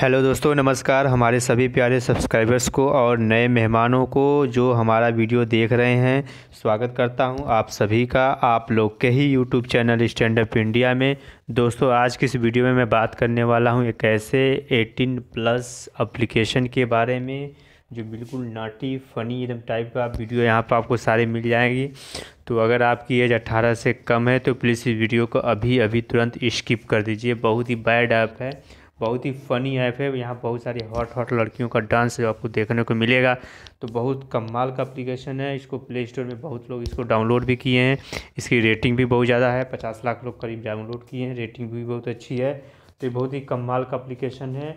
hello दोस्तों नमस्कार हमारे सभी प्यारे सब्सक्राइबर्स को और नए मेहमानों को जो हमारा वीडियो देख रहे हैं स्वागत करता हूं आप सभी का आप लोग के ही YouTube channel Stand Up India में दोस्तों आज की इस वीडियो में मैं बात करने वाला हूं एक ऐसे 18 प्लस अप्लीकेशन के बारे में जो बिल्कुल नाटी फ़नी एकदम टाइप का वीडियो यहाँ पर आपको सारे मिल जाएंगी तो अगर आपकी एज अट्ठारह से कम है तो प्लीज़ इस वीडियो को अभी अभी तुरंत स्किप कर दीजिए बहुत ही बैड ऐप है बहुत ही फ़नी ऐप है यहाँ बहुत सारी हॉट हॉट लड़कियों का डांस आपको देखने को मिलेगा तो बहुत कमाल का अप्लीकेशन है इसको प्ले स्टोर में बहुत लोग इसको डाउनलोड भी किए हैं इसकी रेटिंग भी बहुत ज़्यादा है पचास लाख लोग करीब डाउनलोड किए हैं रेटिंग भी बहुत अच्छी है तो ये बहुत ही कमाल का अप्लीकेशन है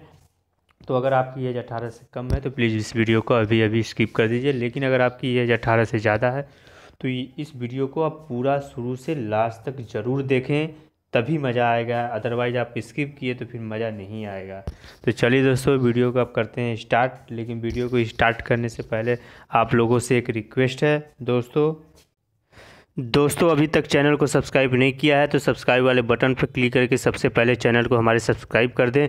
तो अगर आपकी एज अठारह से कम है तो प्लीज़ इस वीडियो को अभी अभी स्किप कर दीजिए लेकिन अगर आपकी एज अठारह से ज़्यादा है तो इस वीडियो को आप पूरा शुरू से लास्ट तक ज़रूर देखें तभी मज़ा आएगा अदरवाइज़ आप स्किप किए तो फिर मज़ा नहीं आएगा तो चलिए दोस्तों वीडियो को आप करते हैं स्टार्ट लेकिन वीडियो को स्टार्ट करने से पहले आप लोगों से एक रिक्वेस्ट है दोस्तों दोस्तों अभी तक चैनल को सब्सक्राइब नहीं किया है तो सब्सक्राइब वाले बटन पर क्लिक करके सबसे पहले चैनल को हमारे सब्सक्राइब कर दें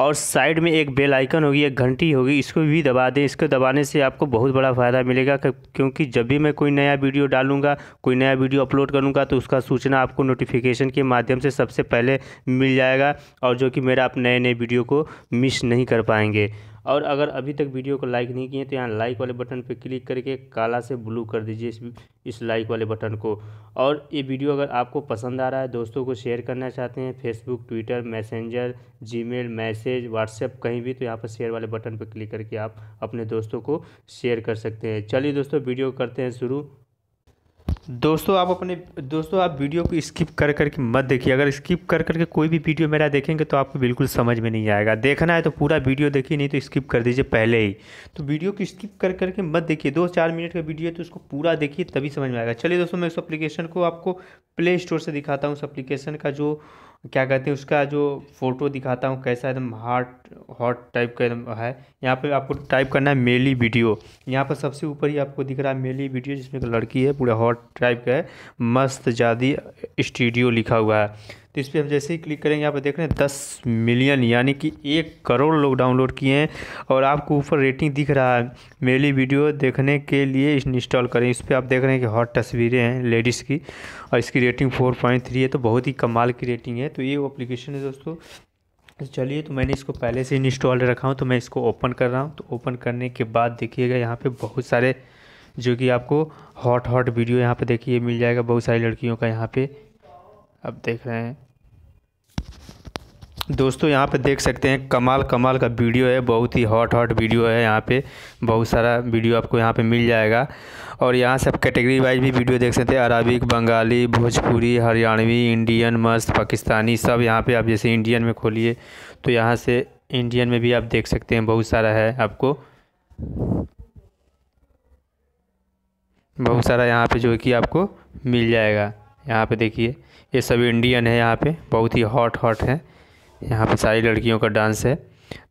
और साइड में एक बेल आइकन होगी एक घंटी होगी इसको भी दबा दें इसको दबाने से आपको बहुत बड़ा फ़ायदा मिलेगा क्योंकि जब भी मैं कोई नया वीडियो डालूंगा कोई नया वीडियो अपलोड करूंगा तो उसका सूचना आपको नोटिफिकेशन के माध्यम से सबसे पहले मिल जाएगा और जो कि मेरा आप नए नए वीडियो को मिस नहीं कर पाएंगे और अगर अभी तक वीडियो को लाइक नहीं किए तो यहाँ लाइक वाले बटन पर क्लिक करके काला से ब्लू कर दीजिए इस इस लाइक वाले बटन को और ये वीडियो अगर आपको पसंद आ रहा है दोस्तों को शेयर करना चाहते हैं Facebook Twitter Messenger Gmail message WhatsApp कहीं भी तो यहाँ पर शेयर वाले बटन पर क्लिक करके आप अपने दोस्तों को शेयर कर सकते हैं चलिए दोस्तों वीडियो करते हैं शुरू दोस्तों आप अपने दोस्तों आप वीडियो को स्किप कर कर के मत देखिए अगर स्किप कर करके कोई भी वीडियो मेरा देखेंगे तो आपको बिल्कुल समझ में नहीं आएगा देखना है तो पूरा वीडियो देखिए नहीं तो स्किप कर दीजिए पहले ही तो वीडियो को स्किप कर करके मत देखिए दो चार मिनट का वीडियो है तो उसको पूरा देखिए तभी समझ में आएगा चलिए दोस्तों मैं उस एप्लीकेशन को आपको प्ले स्टोर से दिखाता हूँ उस एप्लीकेशन का जो क्या कहते हैं उसका जो फ़ोटो दिखाता हूँ कैसा एकदम हार्ट हॉट टाइप का है यहाँ पे आपको टाइप करना है मेली वीडियो यहाँ पर सबसे ऊपर ही आपको दिख रहा है मेली वीडियो जिसमें एक लड़की है पूरा हॉट टाइप का है मस्त जादी स्टूडियो लिखा हुआ है तो इस पर हम जैसे ही क्लिक करेंगे यहाँ पर देख रहे हैं दस मिलियन यानी कि एक करोड़ लोग डाउनलोड किए हैं और आपको ऊपर रेटिंग दिख रहा है मेरी वीडियो देखने के लिए इंस्टॉल करें इस पर आप देख रहे हैं कि हॉट तस्वीरें हैं लेडीज़ की और इसकी रेटिंग फोर पॉइंट थ्री है तो बहुत ही कमाल की रेटिंग है तो ये वो अप्लीकेशन है दोस्तों तो चलिए तो मैंने इसको पहले से इंस्टॉल रखा हूँ तो मैं इसको ओपन कर रहा हूँ तो ओपन करने के बाद देखिएगा यहाँ पे बहुत सारे जो कि आपको हॉट हॉट वीडियो यहाँ पे देखिए मिल जाएगा बहुत सारी लड़कियों का यहाँ पे अब देख रहे हैं दोस्तों यहाँ पे देख सकते हैं कमाल कमाल का वीडियो है बहुत ही हॉट हॉट वीडियो है यहाँ पे बहुत सारा वीडियो आपको यहाँ पे मिल जाएगा और यहाँ से आप कैटेगरी वाइज भी वीडियो देख सकते हैं अरबिक बंगाली भोजपुरी हरियाणवी इंडियन मस्त पाकिस्तानी सब यहाँ पे आप जैसे इंडियन में खोलिए तो यहाँ से इंडियन में भी आप देख सकते हैं बहुत सारा है आपको बहुत सारा यहाँ पर जो कि आपको मिल जाएगा यहाँ पे देखिए ये सब इंडियन है यहाँ पे बहुत ही हॉट हॉट है यहाँ पे सारी लड़कियों का डांस है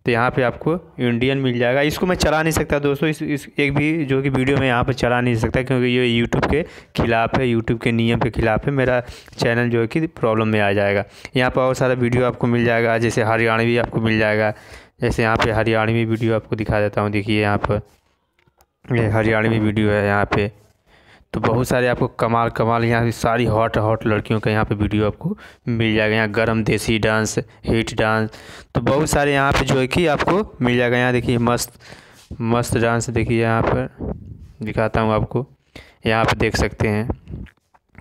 तो यहाँ पे आपको इंडियन मिल जाएगा इसको मैं चला नहीं सकता दोस्तों इस, इस एक भी जो कि वीडियो में यहाँ पर चला नहीं सकता क्योंकि ये यूट्यूब के खिलाफ़ है यूट्यूब के नियम के खिलाफ़ है मेरा चैनल जो है कि प्रॉब्लम में आ जाएगा यहाँ पर और सारा वीडियो आपको मिल जाएगा जैसे हरियाणवी आपको मिल जाएगा जैसे यहाँ पर हरियाणवी वीडियो आपको दिखा देता हूँ देखिए यहाँ पर ये हरियाणवी वीडियो है यहाँ पर तो बहुत सारे आपको कमाल कमाल यहाँ की सारी हॉट हॉट लड़कियों का यहाँ पे वीडियो आपको मिल जाएगा यहाँ गर्म देसी डांस हिट डांस तो बहुत सारे यहाँ पे जो है कि आपको मिल जाएगा यहाँ देखिए मस्त मस्त डांस देखिए यहाँ पर दिखाता हूँ आपको यहाँ पे देख सकते हैं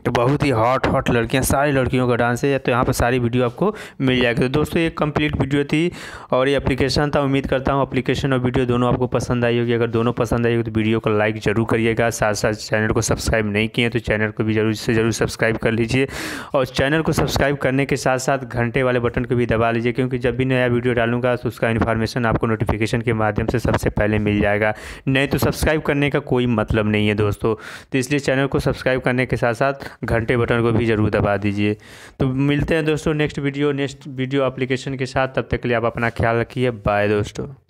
तो बहुत ही हॉट हॉट लड़कियां सारी लड़कियों का डांस है तो यहाँ पर सारी वीडियो आपको मिल जाएगी तो दोस्तों ये कंप्लीट वीडियो थी और ये एप्लीकेशन था उम्मीद करता हूँ एप्लीकेशन और वीडियो दोनों आपको पसंद आई होगी अगर दोनों पसंद आई होगी तो वीडियो को लाइक जरूर करिएगा साथ साथ चैनल को सब्सक्राइब नहीं किए तो चैनल को भी जरूर से जरूर सब्सक्राइब कर लीजिए और चैनल को सब्सक्राइब करने के साथ साथ घंटे वाले बटन को भी दबा लीजिए क्योंकि जब भी नया वीडियो डालूंगा तो उसका इन्फॉर्मेशन आपको नोटिफिकेशन के माध्यम से सबसे पहले मिल जाएगा नहीं तो सब्सक्राइब करने का कोई मतलब नहीं है दोस्तों तो इसलिए चैनल को सब्सक्राइब करने के साथ साथ घंटे बटन को भी ज़रूर दबा दीजिए तो मिलते हैं दोस्तों next video next video application के साथ तब तक के लिए आप अपना ख्याल रखिए बाय दोस्तों